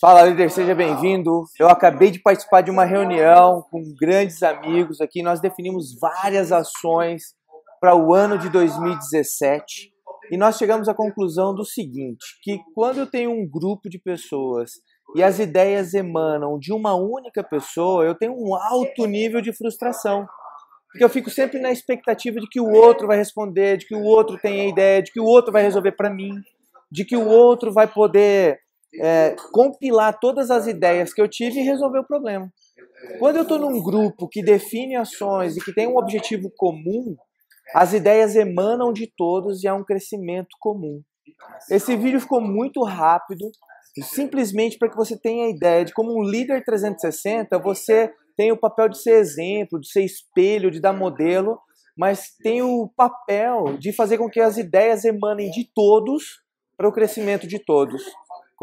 Fala, líder, seja bem-vindo. Eu acabei de participar de uma reunião com grandes amigos aqui. Nós definimos várias ações para o ano de 2017 e nós chegamos à conclusão do seguinte: que quando eu tenho um grupo de pessoas e as ideias emanam de uma única pessoa, eu tenho um alto nível de frustração. Porque eu fico sempre na expectativa de que o outro vai responder, de que o outro tem a ideia, de que o outro vai resolver para mim, de que o outro vai poder é, compilar todas as ideias que eu tive e resolver o problema. Quando eu estou num grupo que define ações e que tem um objetivo comum, as ideias emanam de todos e há um crescimento comum. Esse vídeo ficou muito rápido, simplesmente para que você tenha a ideia de como um líder 360, você tem o papel de ser exemplo, de ser espelho, de dar modelo, mas tem o papel de fazer com que as ideias emanem de todos para o crescimento de todos.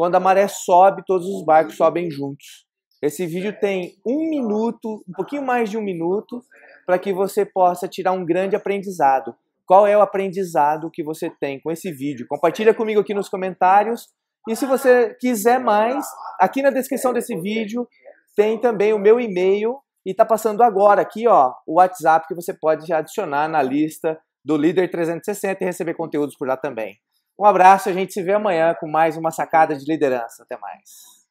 Quando a maré sobe, todos os barcos uhum. sobem juntos. Esse vídeo tem um minuto, um pouquinho mais de um minuto, para que você possa tirar um grande aprendizado. Qual é o aprendizado que você tem com esse vídeo? Compartilha comigo aqui nos comentários. E se você quiser mais, aqui na descrição desse vídeo tem também o meu e-mail e tá passando agora aqui, ó, o WhatsApp que você pode adicionar na lista do Líder 360 e receber conteúdos por lá também. Um abraço, a gente se vê amanhã com mais uma sacada de liderança. Até mais.